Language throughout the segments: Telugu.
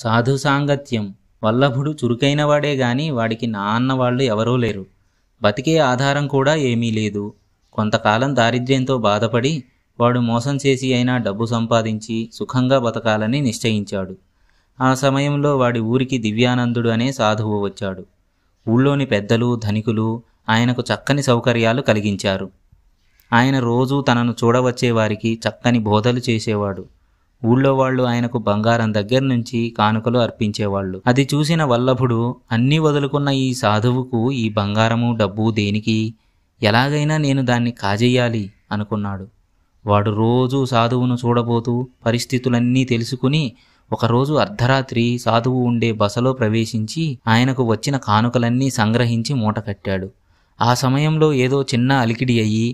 సాధు సాంగత్యం వల్లభుడు చురుకైనవాడే గాని వాడికి నా అన్నవాళ్ళు ఎవరూ లేరు బతికే ఆధారం కూడా ఏమీ లేదు కొంతకాలం దారిద్ర్యంతో బాధపడి వాడు మోసం చేసి అయినా డబ్బు సంపాదించి సుఖంగా బతకాలని నిశ్చయించాడు ఆ సమయంలో వాడి ఊరికి దివ్యానందుడు అనే సాధువు వచ్చాడు ఊళ్ళోని పెద్దలు ధనికులు ఆయనకు చక్కని సౌకర్యాలు కలిగించారు ఆయన రోజూ తనను చూడవచ్చేవారికి చక్కని బోధలు చేసేవాడు ఊళ్ళో వాళ్ళు ఆయనకు బంగారం దగ్గర నుంచి కానుకలు అర్పించేవాళ్ళు అది చూసిన వల్లభుడు అన్నీ వదులుకున్న ఈ సాధువుకు ఈ బంగారము డబ్బు దేనికి ఎలాగైనా నేను దాన్ని కాజేయాలి అనుకున్నాడు వాడు రోజూ సాధువును చూడబోతూ పరిస్థితులన్నీ తెలుసుకుని ఒకరోజు అర్ధరాత్రి సాధువు ఉండే బసలో ప్రవేశించి ఆయనకు వచ్చిన కానుకలన్నీ సంగ్రహించి మూట కట్టాడు ఆ సమయంలో ఏదో చిన్న అలికిడి అయ్యి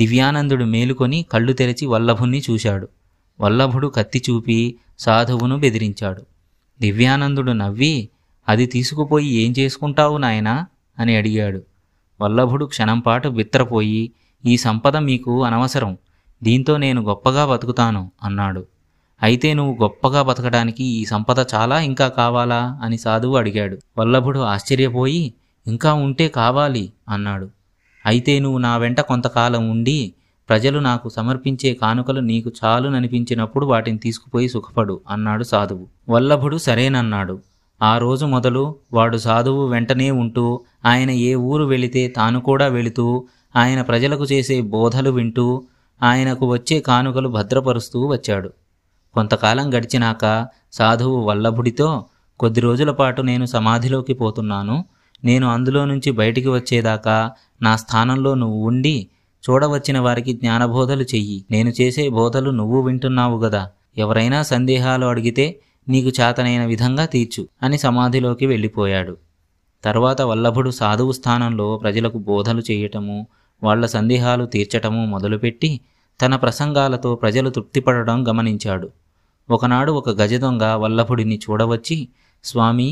దివ్యానందుడు మేలుకొని కళ్ళు తెరిచి వల్లభుణ్ణి చూశాడు వల్లభుడు కత్తి చూపి సాధువును బెదిరించాడు దివ్యానందుడు నవ్వి అది తీసుకుపోయి ఏం చేసుకుంటావు నాయనా అని అడిగాడు వల్లభుడు క్షణంపాటు బిత్రపోయి ఈ సంపద మీకు అనవసరం దీంతో నేను గొప్పగా బతుకుతాను అన్నాడు అయితే నువ్వు గొప్పగా బతకడానికి ఈ సంపద చాలా ఇంకా కావాలా అని సాధువు అడిగాడు వల్లభుడు ఆశ్చర్యపోయి ఇంకా ఉంటే కావాలి అన్నాడు అయితే నువ్వు నా వెంట కొంతకాలం ఉండి ప్రజలు నాకు సమర్పించే కానుకలు నీకు చాలుననిపించినప్పుడు వాటిని తీసుకుపోయి సుఖపడు అన్నాడు సాధువు వల్లభుడు సరేనన్నాడు ఆ రోజు మొదలు వాడు సాధువు వెంటనే ఉంటూ ఆయన ఏ ఊరు వెళితే తాను కూడా వెళుతూ ఆయన ప్రజలకు చేసే బోధలు వింటూ ఆయనకు వచ్చే కానుకలు భద్రపరుస్తూ వచ్చాడు కొంతకాలం గడిచినాక సాధువు వల్లభుడితో కొద్ది రోజుల పాటు నేను సమాధిలోకి పోతున్నాను నేను అందులో నుంచి బయటికి వచ్చేదాకా నా స్థానంలో నువ్వు ఉండి చూడవచ్చిన వారికి జ్ఞానబోధలు చెయ్యి నేను చేసే బోధలు నువ్వు వింటున్నావు గదా ఎవరైనా సందేహాలు అడిగితే నీకు చాతనైన విధంగా తీర్చు అని సమాధిలోకి వెళ్ళిపోయాడు తర్వాత వల్లభుడు సాధువు స్థానంలో ప్రజలకు బోధలు చేయటము వాళ్ల సందేహాలు తీర్చటము మొదలుపెట్టి తన ప్రసంగాలతో ప్రజలు తృప్తిపడడం గమనించాడు ఒకనాడు ఒక గజ దొంగ వల్లభుడిని చూడవచ్చి స్వామి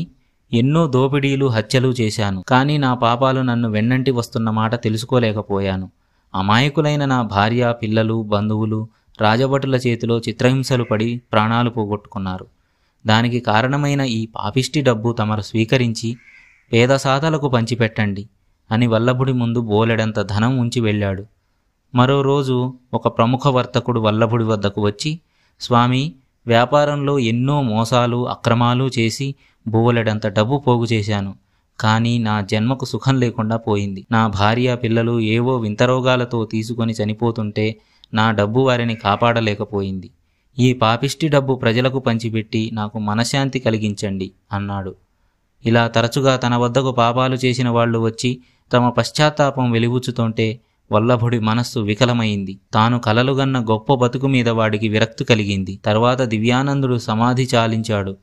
ఎన్నో దోపిడీలు హత్యలు చేశాను కానీ నా పాపాలు నన్ను వెన్నంటి వస్తున్న మాట తెలుసుకోలేకపోయాను అమాయకులైన నా భార్య పిల్లలు బంధువులు రాజభటుల చేతిలో చిత్రహింసలు పడి ప్రాణాలు పోగొట్టుకున్నారు దానికి కారణమైన ఈ పాపిష్టి డబ్బు తమరు స్వీకరించి పేద సాధలకు పంచిపెట్టండి అని వల్లభుడి ముందు బోలెడంత ధనం ఉంచి వెళ్ళాడు మరో రోజు ఒక ప్రముఖ వర్తకుడు వల్లభుడి వద్దకు వచ్చి స్వామి వ్యాపారంలో ఎన్నో మోసాలు అక్రమాలు చేసి బోలెడంత డబ్బు పోగు చేశాను కానీ నా జన్మకు సుఖం లేకుండా పోయింది నా భార్య పిల్లలు ఏవో వింత రోగాలతో తీసుకొని చనిపోతుంటే నా డబ్బు వారిని కాపాడలేకపోయింది ఈ పాపిష్టి డబ్బు ప్రజలకు పంచిపెట్టి నాకు మనశ్శాంతి కలిగించండి అన్నాడు ఇలా తరచుగా తన వద్దకు పాపాలు చేసిన వాళ్ళు వచ్చి తమ పశ్చాత్తాపం వెలిగుచ్చుతుంటే వల్లభుడి మనస్సు వికలమైంది తాను కలలుగన్న గొప్ప బతుకు మీద వాడికి విరక్తు కలిగింది తర్వాత దివ్యానందుడు సమాధి చాలించాడు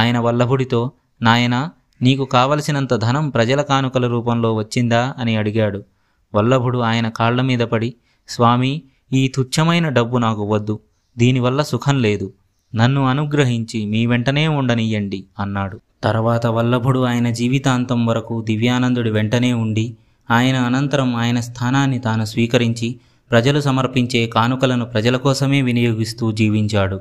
ఆయన వల్లభుడితో నాయనా నీకు కావలసినంత ధనం ప్రజల కానుకల రూపంలో వచ్చిందా అని అడిగాడు వల్లభుడు ఆయన కాళ్ల మీద పడి స్వామి ఈ తుచ్చమైన డబ్బు నాకు వద్దు దీనివల్ల సుఖం లేదు నన్ను అనుగ్రహించి మీ వెంటనే ఉండనియ్యండి అన్నాడు తర్వాత వల్లభుడు ఆయన జీవితాంతం వరకు దివ్యానందుడి వెంటనే ఉండి ఆయన అనంతరం ఆయన స్థానాన్ని తాను స్వీకరించి ప్రజలు సమర్పించే కానుకలను ప్రజల కోసమే వినియోగిస్తూ జీవించాడు